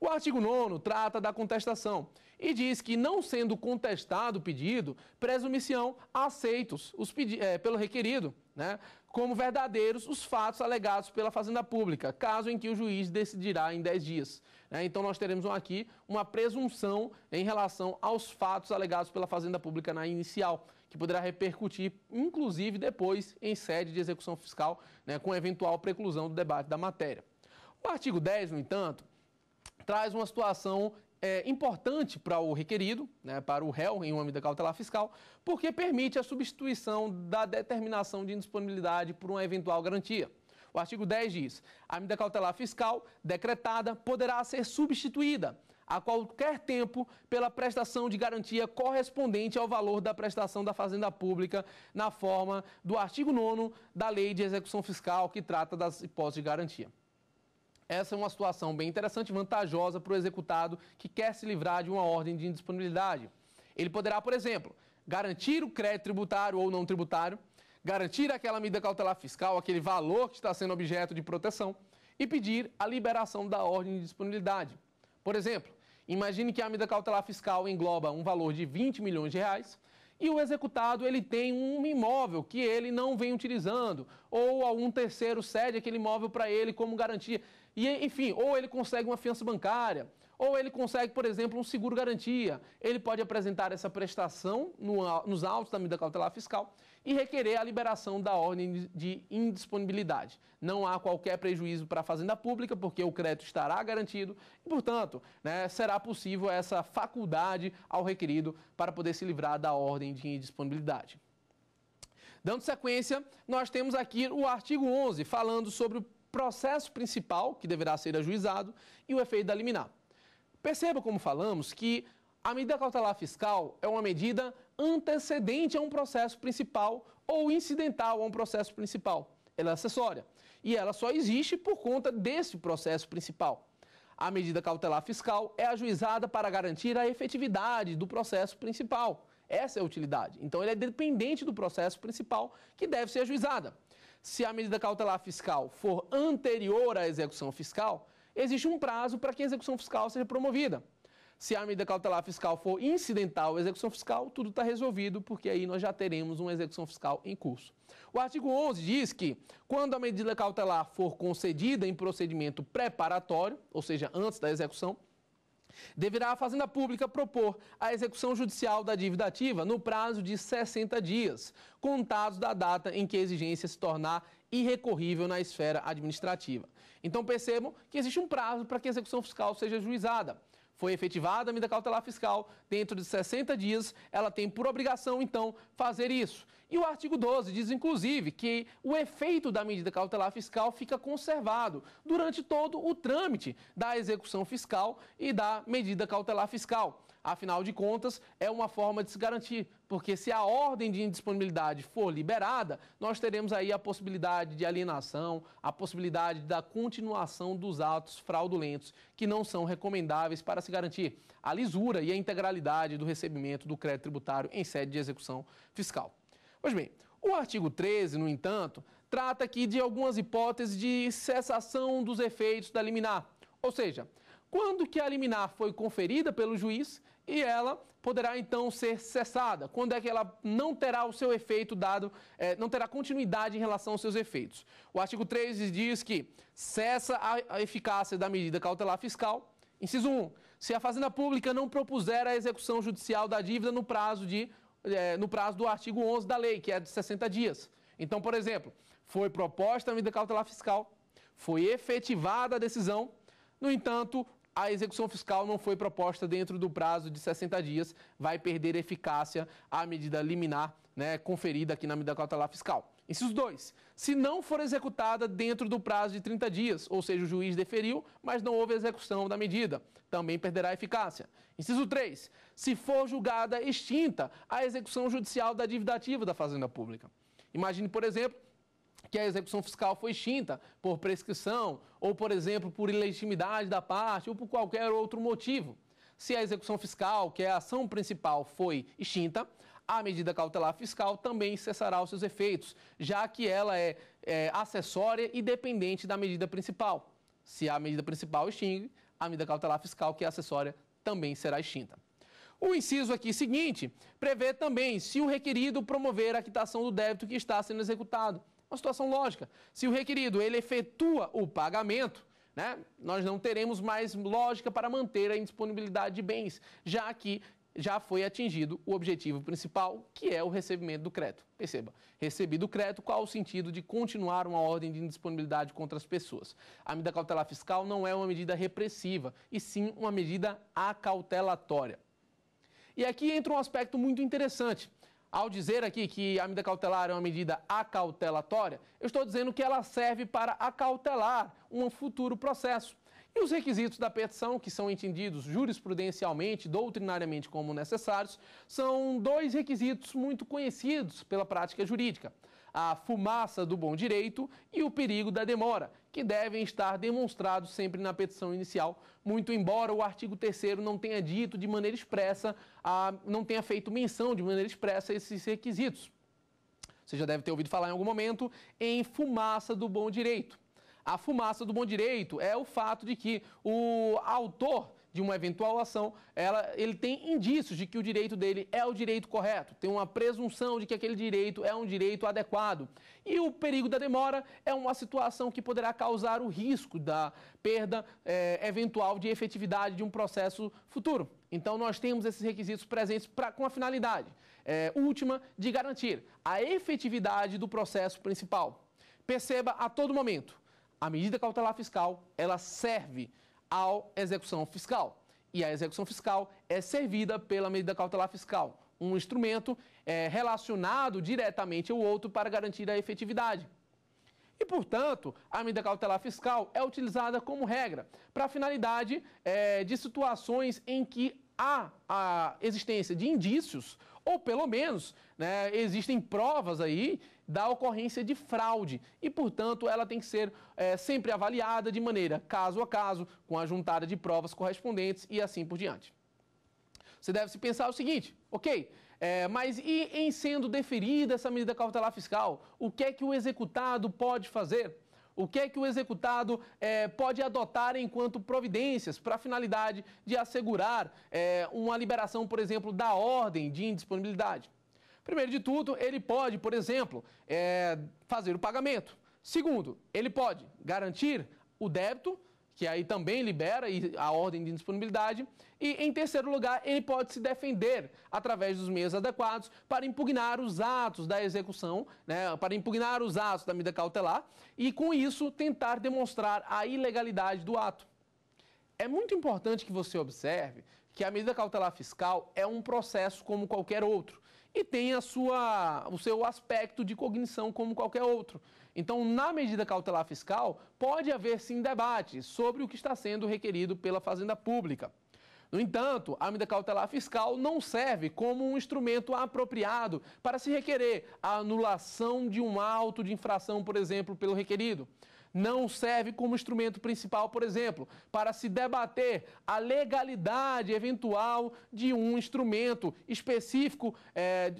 O artigo 9 trata da contestação e diz que, não sendo contestado o pedido, presumição aceitos os pedi é, pelo requerido, né, como verdadeiros os fatos alegados pela Fazenda Pública, caso em que o juiz decidirá em 10 dias. Né. Então, nós teremos aqui uma presunção em relação aos fatos alegados pela Fazenda Pública na inicial que poderá repercutir, inclusive depois, em sede de execução fiscal, né, com eventual preclusão do debate da matéria. O artigo 10, no entanto, traz uma situação é, importante para o requerido, né, para o réu em uma medida cautelar fiscal, porque permite a substituição da determinação de indisponibilidade por uma eventual garantia. O artigo 10 diz: a medida cautelar fiscal decretada poderá ser substituída a qualquer tempo pela prestação de garantia correspondente ao valor da prestação da fazenda pública na forma do artigo 9 da Lei de Execução Fiscal, que trata das hipóteses de garantia. Essa é uma situação bem interessante e vantajosa para o executado que quer se livrar de uma ordem de indisponibilidade. Ele poderá, por exemplo, garantir o crédito tributário ou não tributário, garantir aquela medida cautelar fiscal, aquele valor que está sendo objeto de proteção, e pedir a liberação da ordem de disponibilidade. Por exemplo, Imagine que a medida cautelar fiscal engloba um valor de 20 milhões de reais e o executado ele tem um imóvel que ele não vem utilizando, ou algum terceiro cede aquele imóvel para ele como garantia. E, enfim, ou ele consegue uma fiança bancária, ou ele consegue, por exemplo, um seguro garantia. Ele pode apresentar essa prestação no, nos autos da medida cautelar fiscal e requerer a liberação da ordem de indisponibilidade. Não há qualquer prejuízo para a Fazenda Pública, porque o crédito estará garantido e, portanto, né, será possível essa faculdade ao requerido para poder se livrar da ordem de indisponibilidade. Dando sequência, nós temos aqui o artigo 11, falando sobre o processo principal que deverá ser ajuizado e o efeito da liminar. Perceba como falamos que a medida cautelar fiscal é uma medida antecedente a um processo principal ou incidental a um processo principal. Ela é acessória e ela só existe por conta desse processo principal. A medida cautelar fiscal é ajuizada para garantir a efetividade do processo principal. Essa é a utilidade. Então, ele é dependente do processo principal que deve ser ajuizada. Se a medida cautelar fiscal for anterior à execução fiscal, existe um prazo para que a execução fiscal seja promovida. Se a medida cautelar fiscal for incidental à execução fiscal, tudo está resolvido, porque aí nós já teremos uma execução fiscal em curso. O artigo 11 diz que, quando a medida cautelar for concedida em procedimento preparatório, ou seja, antes da execução, deverá a Fazenda Pública propor a execução judicial da dívida ativa no prazo de 60 dias, contados da data em que a exigência se tornar irrecorrível na esfera administrativa. Então percebam que existe um prazo para que a execução fiscal seja juizada. Foi efetivada a medida cautelar fiscal, dentro de 60 dias, ela tem por obrigação, então, fazer isso. E o artigo 12 diz, inclusive, que o efeito da medida cautelar fiscal fica conservado durante todo o trâmite da execução fiscal e da medida cautelar fiscal. Afinal de contas, é uma forma de se garantir, porque se a ordem de indisponibilidade for liberada, nós teremos aí a possibilidade de alienação, a possibilidade da continuação dos atos fraudulentos, que não são recomendáveis para se garantir a lisura e a integralidade do recebimento do crédito tributário em sede de execução fiscal. Pois bem, o artigo 13, no entanto, trata aqui de algumas hipóteses de cessação dos efeitos da liminar. Ou seja, quando que a liminar foi conferida pelo juiz e ela poderá então ser cessada. Quando é que ela não terá o seu efeito dado, é, não terá continuidade em relação aos seus efeitos. O artigo 3 diz que cessa a, eficácia da medida cautelar fiscal. Inciso 1. Se a Fazenda Pública não propuser a execução judicial da dívida no prazo, de, é, no prazo do artigo 11 da lei, que é de 60 dias. Então, por exemplo, foi proposta a medida cautelar fiscal, foi efetivada a decisão, no entanto, a execução fiscal não foi proposta dentro do prazo de 60 dias, vai perder eficácia a medida liminar né, conferida aqui na medida cautelar fiscal. Inciso 2. Se não for executada dentro do prazo de 30 dias, ou seja, o juiz deferiu, mas não houve execução da medida, também perderá eficácia. Inciso 3. Se for julgada extinta a execução judicial da dívida ativa da Fazenda Pública. Imagine, por exemplo, que a execução fiscal foi extinta por prescrição, ou, por exemplo, por ilegitimidade da parte, ou por qualquer outro motivo. Se a execução fiscal, que é a ação principal, foi extinta, a medida cautelar fiscal também cessará os seus efeitos, já que ela é, é acessória e dependente da medida principal. Se a medida principal extingue, a medida cautelar fiscal, que é acessória, também será extinta. O inciso aqui seguinte prevê também se o requerido promover a quitação do débito que está sendo executado. Uma situação lógica. Se o requerido ele efetua o pagamento, né, nós não teremos mais lógica para manter a indisponibilidade de bens, já que já foi atingido o objetivo principal, que é o recebimento do crédito. Perceba, recebido o crédito, qual o sentido de continuar uma ordem de indisponibilidade contra as pessoas? A medida cautelar fiscal não é uma medida repressiva, e sim uma medida acautelatória. E aqui entra um aspecto muito interessante. Ao dizer aqui que a medida cautelar é uma medida acautelatória, eu estou dizendo que ela serve para acautelar um futuro processo. E os requisitos da petição, que são entendidos jurisprudencialmente, doutrinariamente como necessários, são dois requisitos muito conhecidos pela prática jurídica a fumaça do bom direito e o perigo da demora, que devem estar demonstrados sempre na petição inicial, muito embora o artigo 3 não tenha dito de maneira expressa, a, não tenha feito menção de maneira expressa a esses requisitos. Você já deve ter ouvido falar em algum momento em fumaça do bom direito. A fumaça do bom direito é o fato de que o autor de uma eventual ação, ela, ele tem indícios de que o direito dele é o direito correto, tem uma presunção de que aquele direito é um direito adequado. E o perigo da demora é uma situação que poderá causar o risco da perda é, eventual de efetividade de um processo futuro. Então, nós temos esses requisitos presentes pra, com a finalidade é, última de garantir a efetividade do processo principal. Perceba a todo momento, a medida cautelar fiscal, ela serve à execução fiscal. E a execução fiscal é servida pela medida cautelar fiscal, um instrumento é, relacionado diretamente ao outro para garantir a efetividade. E, portanto, a medida cautelar fiscal é utilizada como regra para a finalidade é, de situações em que há a existência de indícios, ou pelo menos né, existem provas aí da ocorrência de fraude e, portanto, ela tem que ser é, sempre avaliada de maneira caso a caso, com a juntada de provas correspondentes e assim por diante. Você deve se pensar o seguinte, ok, é, mas e em sendo deferida essa medida cautelar fiscal, o que é que o executado pode fazer? O que é que o executado é, pode adotar enquanto providências para a finalidade de assegurar é, uma liberação, por exemplo, da ordem de indisponibilidade? Primeiro de tudo, ele pode, por exemplo, é, fazer o pagamento. Segundo, ele pode garantir o débito, que aí também libera a ordem de disponibilidade. E, em terceiro lugar, ele pode se defender através dos meios adequados para impugnar os atos da execução, né, para impugnar os atos da medida cautelar e, com isso, tentar demonstrar a ilegalidade do ato. É muito importante que você observe que a medida cautelar fiscal é um processo como qualquer outro e tem a sua, o seu aspecto de cognição como qualquer outro. Então, na medida cautelar fiscal, pode haver sim debate sobre o que está sendo requerido pela Fazenda Pública. No entanto, a medida cautelar fiscal não serve como um instrumento apropriado para se requerer a anulação de um auto de infração, por exemplo, pelo requerido não serve como instrumento principal, por exemplo, para se debater a legalidade eventual de um instrumento específico, é,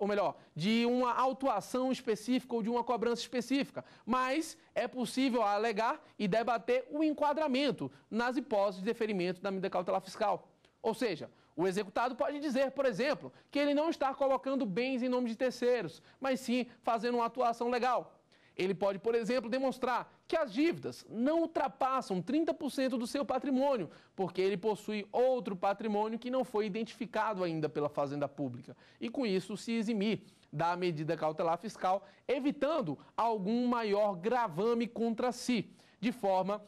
ou melhor, de uma autuação específica ou de uma cobrança específica, mas é possível alegar e debater o enquadramento nas hipóteses de deferimento da medida cautelar fiscal. Ou seja, o executado pode dizer, por exemplo, que ele não está colocando bens em nome de terceiros, mas sim fazendo uma atuação legal. Ele pode, por exemplo, demonstrar que as dívidas não ultrapassam 30% do seu patrimônio, porque ele possui outro patrimônio que não foi identificado ainda pela Fazenda Pública, e com isso se eximir da medida cautelar fiscal, evitando algum maior gravame contra si, de forma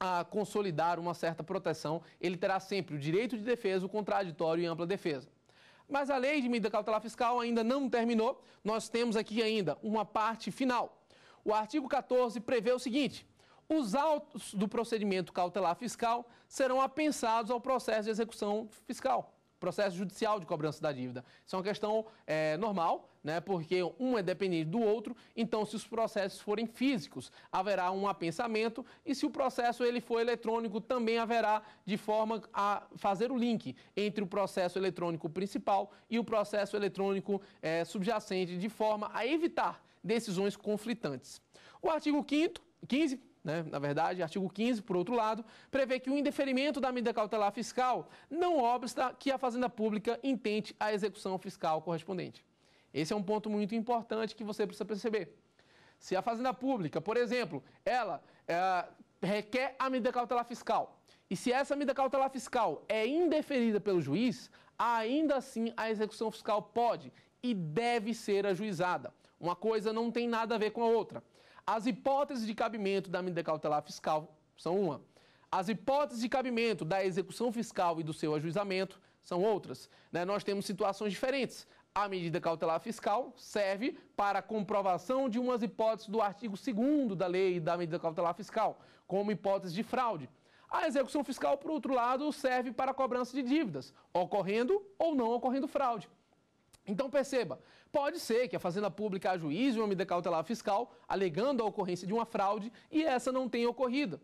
a consolidar uma certa proteção, ele terá sempre o direito de defesa, o contraditório e ampla defesa. Mas a lei de medida cautelar fiscal ainda não terminou, nós temos aqui ainda uma parte final o artigo 14 prevê o seguinte: os autos do procedimento cautelar fiscal serão apensados ao processo de execução fiscal, processo judicial de cobrança da dívida. Isso é uma questão é, normal, né, porque um é dependente do outro, então se os processos forem físicos, haverá um apensamento e se o processo ele for eletrônico, também haverá de forma a fazer o link entre o processo eletrônico principal e o processo eletrônico é, subjacente, de forma a evitar decisões conflitantes. O artigo 5 15, né, na verdade, artigo 15, por outro lado, prevê que o indeferimento da medida cautelar fiscal não obsta que a Fazenda Pública intente a execução fiscal correspondente. Esse é um ponto muito importante que você precisa perceber. Se a Fazenda Pública, por exemplo, ela é, requer a medida cautelar fiscal e se essa medida cautelar fiscal é indeferida pelo juiz, ainda assim a execução fiscal pode e deve ser ajuizada. Uma coisa não tem nada a ver com a outra. As hipóteses de cabimento da medida cautelar fiscal são uma. As hipóteses de cabimento da execução fiscal e do seu ajuizamento são outras. Né? Nós temos situações diferentes. A medida cautelar fiscal serve para comprovação de umas hipóteses do artigo 2 da lei da medida cautelar fiscal, como hipótese de fraude. A execução fiscal, por outro lado, serve para a cobrança de dívidas, ocorrendo ou não ocorrendo fraude. Então perceba, pode ser que a Fazenda Pública ajuize uma medida cautelar fiscal alegando a ocorrência de uma fraude e essa não tenha ocorrido.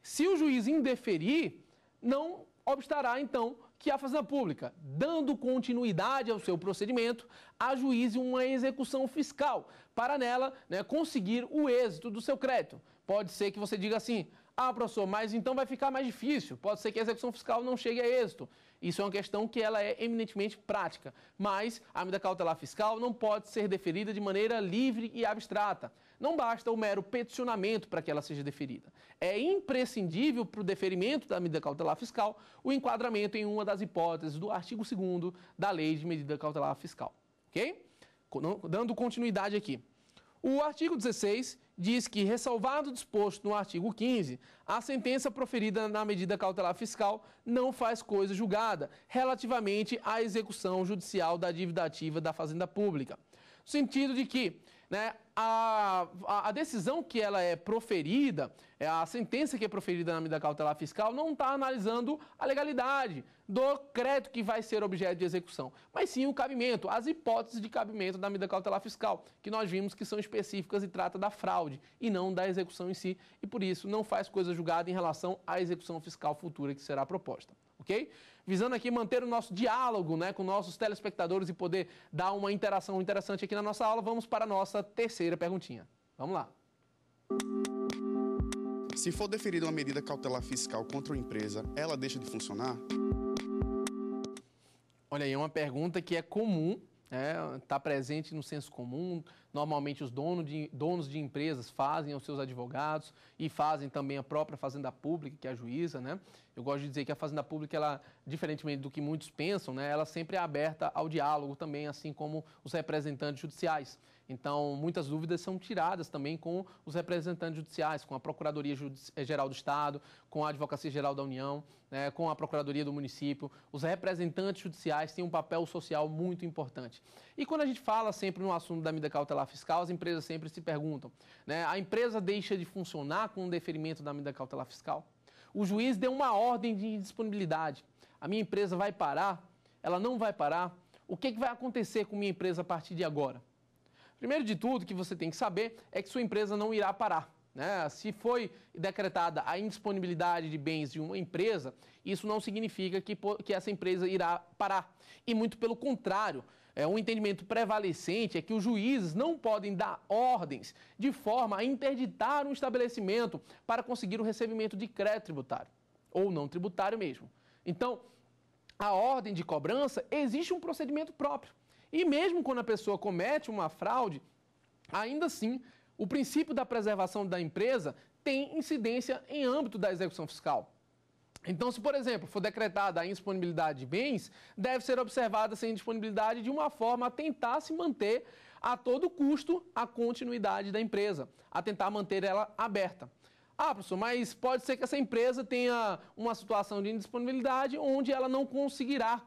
Se o juiz indeferir, não obstará então que a Fazenda Pública, dando continuidade ao seu procedimento, ajuize uma execução fiscal para nela né, conseguir o êxito do seu crédito. Pode ser que você diga assim: ah, professor, mas então vai ficar mais difícil. Pode ser que a execução fiscal não chegue a êxito. Isso é uma questão que ela é eminentemente prática, mas a medida cautelar fiscal não pode ser deferida de maneira livre e abstrata. Não basta o mero peticionamento para que ela seja deferida. É imprescindível para o deferimento da medida cautelar fiscal o enquadramento em uma das hipóteses do artigo 2 da Lei de Medida Cautelar Fiscal. OK? Dando continuidade aqui. O artigo 16 diz que, ressalvado o disposto no artigo 15, a sentença proferida na medida cautelar fiscal não faz coisa julgada relativamente à execução judicial da dívida ativa da Fazenda Pública. No sentido de que né, a, a, decisão que ela é proferida, é, a sentença que é proferida na medida cautelar fiscal, não está analisando a legalidade, do crédito que vai ser objeto de execução, mas sim o cabimento, as hipóteses de cabimento da medida cautelar fiscal, que nós vimos que são específicas e trata da fraude e não da execução em si, e por isso não faz coisa julgada em relação à execução fiscal futura que será proposta. Ok? Visando aqui manter o nosso diálogo né, com nossos telespectadores e poder dar uma interação interessante aqui na nossa aula, vamos para a nossa terceira perguntinha. Vamos lá. Se for deferida uma medida cautelar fiscal contra a empresa, ela deixa de funcionar? Olha aí, é uma pergunta que é comum, está né? presente no senso comum. Normalmente os donos de, donos de empresas fazem aos seus advogados e fazem também a própria fazenda pública, que é a juíza, né? Eu gosto de dizer que a fazenda pública, ela, diferentemente do que muitos pensam, né, ela sempre é aberta ao diálogo também, assim como os representantes judiciais. Então, muitas dúvidas são tiradas também com os representantes judiciais, com a Procuradoria eh, Geral do Estado, com a Advocacia Geral da União, né, com a Procuradoria do Município. Os representantes judiciais têm um papel social muito importante. E quando a gente fala sempre no assunto da medida cautelar fiscal, as empresas sempre se perguntam: né, a empresa deixa de funcionar com o deferimento da medida cautelar fiscal? O juiz deu uma ordem de indisponibilidade. A minha empresa vai parar? Ela não vai parar? O que, é que vai acontecer com minha empresa a partir de agora? Primeiro de tudo que você tem que saber é que sua empresa não irá parar. Né? Se foi decretada a indisponibilidade de bens de uma empresa, isso não significa que, que essa empresa irá parar. E muito pelo contrário, é, um entendimento prevalecente é que os juízes não podem dar ordens de forma a interditar um estabelecimento para conseguir o recebimento de crédito tributário, ou não tributário mesmo. Então, a ordem de cobrança existe um procedimento próprio. E mesmo quando a pessoa comete uma fraude, ainda assim, o princípio da preservação da empresa tem incidência em âmbito da execução fiscal. Então, se, por exemplo, for decretada a indisponibilidade de bens, deve ser observada essa indisponibilidade de uma forma a tentar se manter a todo custo a continuidade da empresa, a tentar manter ela aberta. Ah, professor, mas pode ser que essa empresa tenha uma situação de indisponibilidade onde ela não conseguirá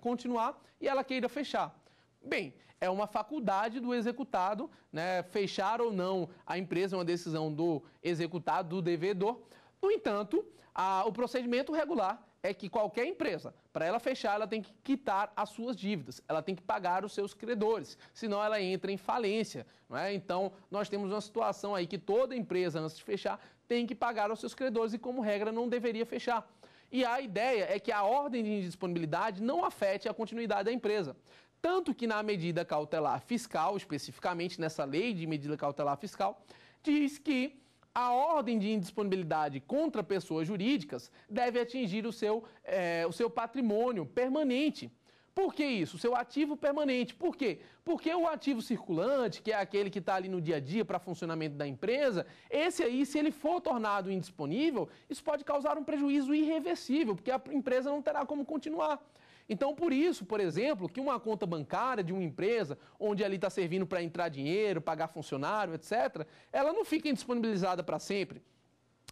continuar e ela queira fechar. Bem, é uma faculdade do executado, né? Fechar ou não a empresa é uma decisão do executado, do devedor. No entanto, a, o procedimento regular é que qualquer empresa, para ela fechar, ela tem que quitar as suas dívidas, ela tem que pagar os seus credores, senão ela entra em falência. Não é? Então, nós temos uma situação aí que toda empresa, antes de fechar, tem que pagar os seus credores e, como regra, não deveria fechar. E a ideia é que a ordem de indisponibilidade não afete a continuidade da empresa. Tanto que na medida cautelar fiscal, especificamente nessa lei de medida cautelar fiscal, diz que a ordem de indisponibilidade contra pessoas jurídicas deve atingir o seu, é, o seu patrimônio permanente. Por que isso? O seu ativo permanente. Por quê? Porque o ativo circulante, que é aquele que está ali no dia a dia para funcionamento da empresa, esse aí, se ele for tornado indisponível, isso pode causar um prejuízo irreversível, porque a empresa não terá como continuar. Então, por isso, por exemplo, que uma conta bancária de uma empresa, onde ali está servindo para entrar dinheiro, pagar funcionário, etc., ela não fica indisponibilizada para sempre.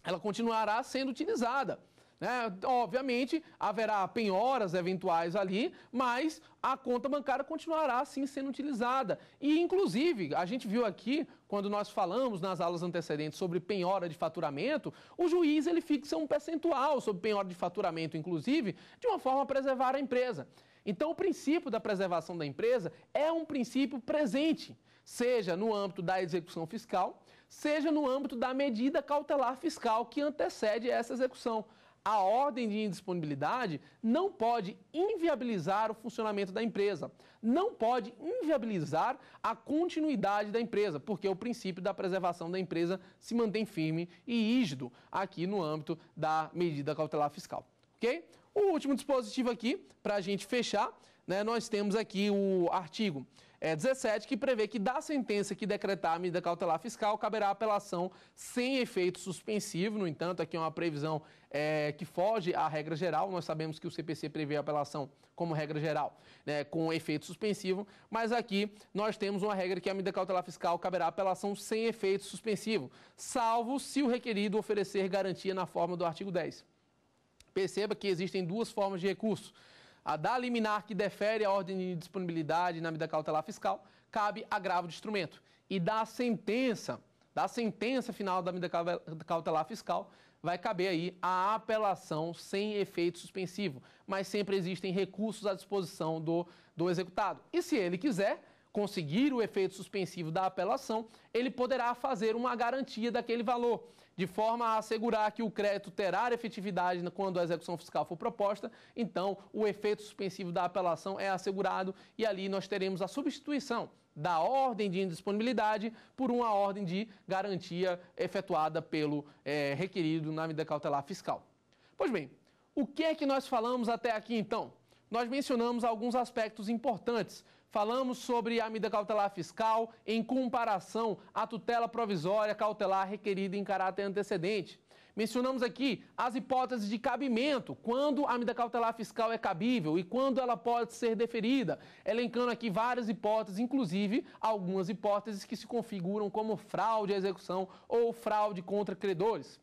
Ela continuará sendo utilizada. Né? Obviamente, haverá penhoras eventuais ali, mas a conta bancária continuará assim sendo utilizada. E, inclusive, a gente viu aqui, quando nós falamos nas aulas antecedentes sobre penhora de faturamento, o juiz ele fixa um percentual sobre penhora de faturamento, inclusive, de uma forma a preservar a empresa. Então, o princípio da preservação da empresa é um princípio presente, seja no âmbito da execução fiscal, seja no âmbito da medida cautelar fiscal que antecede essa execução a ordem de indisponibilidade não pode inviabilizar o funcionamento da empresa, não pode inviabilizar a continuidade da empresa, porque o princípio da preservação da empresa se mantém firme e rígido aqui no âmbito da medida cautelar fiscal. Ok? O último dispositivo aqui, para a gente fechar, né, nós temos aqui o artigo é, 17, que prevê que da sentença que decretar a medida cautelar fiscal, caberá apelação sem efeito suspensivo. No entanto, aqui é uma previsão é, que foge à regra geral. Nós sabemos que o CPC prevê a apelação como regra geral, né, com efeito suspensivo, mas aqui nós temos uma regra que a medida cautelar fiscal caberá apelação sem efeito suspensivo, salvo se o requerido oferecer garantia na forma do artigo 10. Perceba que existem duas formas de recurso a da liminar que defere a ordem de disponibilidade na medida cautelar fiscal, cabe agravo de instrumento. E da sentença, da sentença final da medida cautelar fiscal, vai caber aí a apelação sem efeito suspensivo, mas sempre existem recursos à disposição do, do executado. E se ele quiser, conseguir o efeito suspensivo da apelação, ele poderá fazer uma garantia daquele valor, de forma a assegurar que o crédito terá efetividade quando a execução fiscal for proposta. Então, o efeito suspensivo da apelação é assegurado e ali nós teremos a substituição da ordem de indisponibilidade por uma ordem de garantia efetuada pelo é, requerido na medida cautelar fiscal. Pois bem, o que é que nós falamos até aqui então? Nós mencionamos alguns aspectos importantes Falamos sobre a medida cautelar fiscal em comparação à tutela provisória cautelar requerida em caráter antecedente. Mencionamos aqui as hipóteses de cabimento, quando a medida cautelar fiscal é cabível e quando ela pode ser deferida, elencando aqui várias hipóteses, inclusive algumas hipóteses que se configuram como fraude à execução ou fraude contra credores.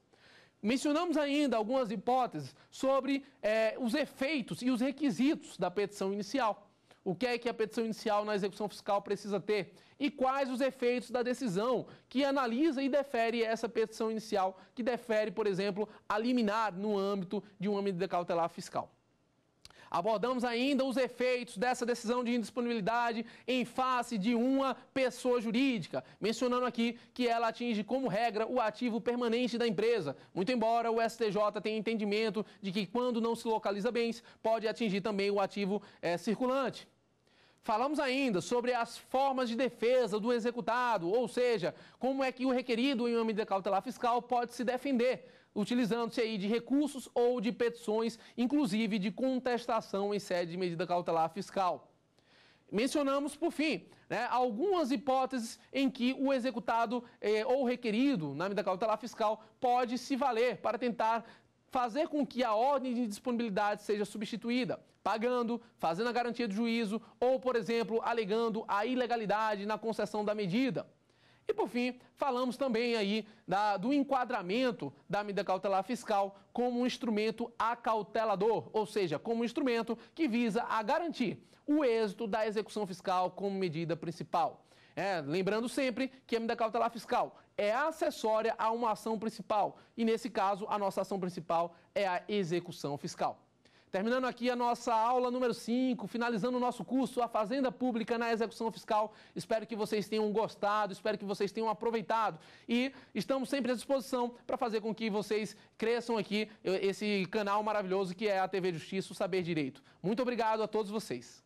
Mencionamos ainda algumas hipóteses sobre eh, os efeitos e os requisitos da petição inicial o que é que a petição inicial na execução fiscal precisa ter e quais os efeitos da decisão que analisa e defere essa petição inicial, que defere, por exemplo, a liminar no âmbito de um âmbito de cautelar fiscal. Abordamos ainda os efeitos dessa decisão de indisponibilidade em face de uma pessoa jurídica, mencionando aqui que ela atinge como regra o ativo permanente da empresa, muito embora o STJ tenha entendimento de que quando não se localiza bens, pode atingir também o ativo é, circulante. Falamos ainda sobre as formas de defesa do executado, ou seja, como é que o requerido em uma medida cautelar fiscal pode se defender, utilizando-se aí de recursos ou de petições, inclusive de contestação em sede de medida cautelar fiscal. Mencionamos, por fim, né, algumas hipóteses em que o executado eh, ou requerido na medida cautelar fiscal pode se valer para tentar fazer com que a ordem de disponibilidade seja substituída, pagando, fazendo a garantia do juízo ou, por exemplo, alegando a ilegalidade na concessão da medida. E por fim, falamos também aí da, do enquadramento da medida cautelar fiscal como um instrumento acautelador, ou seja, como um instrumento que visa a garantir o êxito da execução fiscal como medida principal. É, lembrando sempre que a medida cautelar fiscal é acessória a uma ação principal. E nesse caso, a nossa ação principal é a execução fiscal. Terminando aqui a nossa aula número 5, finalizando o nosso curso A Fazenda Pública na Execução Fiscal. Espero que vocês tenham gostado, espero que vocês tenham aproveitado e estamos sempre à disposição para fazer com que vocês cresçam aqui eh, esse canal maravilhoso que é a TV Justiça, o Saber Direito. Muito obrigado a todos vocês.